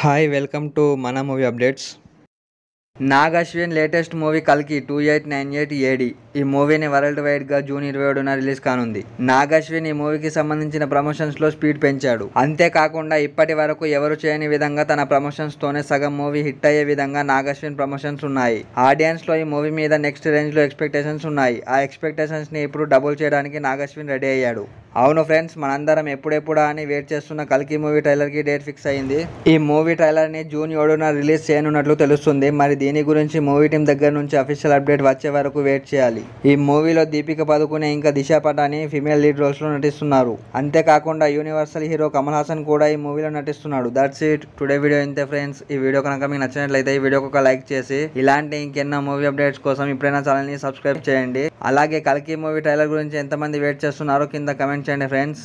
hi welcome to మన movie updates Nag Ashwin latest movie కల్కి two eight nine eight AD ఈ మూవీని వరల్డ్ వైడ్గా జూన్ ఇరవై ఏడున రిలీజ్ కానుంది నాగశ్విన్ ఈ మూవీకి సంబంధించిన ప్రమోషన్స్లో స్పీడ్ పెంచాడు అంతేకాకుండా ఇప్పటి వరకు ఎవరు చేయని విధంగా తన ప్రమోషన్స్తోనే సగం మూవీ హిట్ అయ్యే విధంగా నాగశ్విన్ ప్రమోషన్స్ ఉన్నాయి ఆడియన్స్లో ఈ మూవీ మీద నెక్స్ట్ రేంజ్లో ఎక్స్పెక్టేషన్స్ ఉన్నాయి ఆ ఎక్స్పెక్టేషన్స్ని ఇప్పుడు డబుల్ చేయడానికి నాగశ్విన్ రెడీ అయ్యాడు అవును ఫ్రెండ్స్ మనందరం ఎప్పుడెప్పుడా అని వెయిట్ చేస్తున్న కల్కి మూవీ ట్రైలర్కి డేట్ ఫిక్స్ అయింది ఈ మూవీ ట్రైలర్ని జూన్ ఏడున రిలీజ్ చేయనున్నట్లు తెలుస్తుంది మరి దీని గురించి మూవీ టీం దగ్గర నుంచి అఫీషియల్ అప్డేట్ వచ్చే వరకు వెయిట్ చేయాలి ఈ మూవీలో దీపిక పదుకునే ఇంకా దిశ పటాని ఫిమేల్ లీడ్ రోల్స్లో నటిస్తున్నారు అంతేకాకుండా యూనివర్సల్ హీరో కమల్ హాసన్ కూడా ఈ మూవీలో నటిస్తున్నాడు దట్స్ ఇట్ టుడే వీడియో ఇంతే ఫ్రెండ్స్ ఈ వీడియో కనుక మీకు నచ్చినట్లయితే ఈ వీడియో ఒక లైక్ చేసి ఇలాంటి ఇంకెన్నో మూవీ అప్డేట్స్ కోసం ఇప్పుడైనా ఛానల్ని సబ్స్క్రైబ్ చేయండి అలాగే కలికి మూవీ ట్రైలర్ గురించి ఎంతమంది వెయిట్ చేస్తున్నారో కింద కమెంట్ చేయండి ఫ్రెండ్స్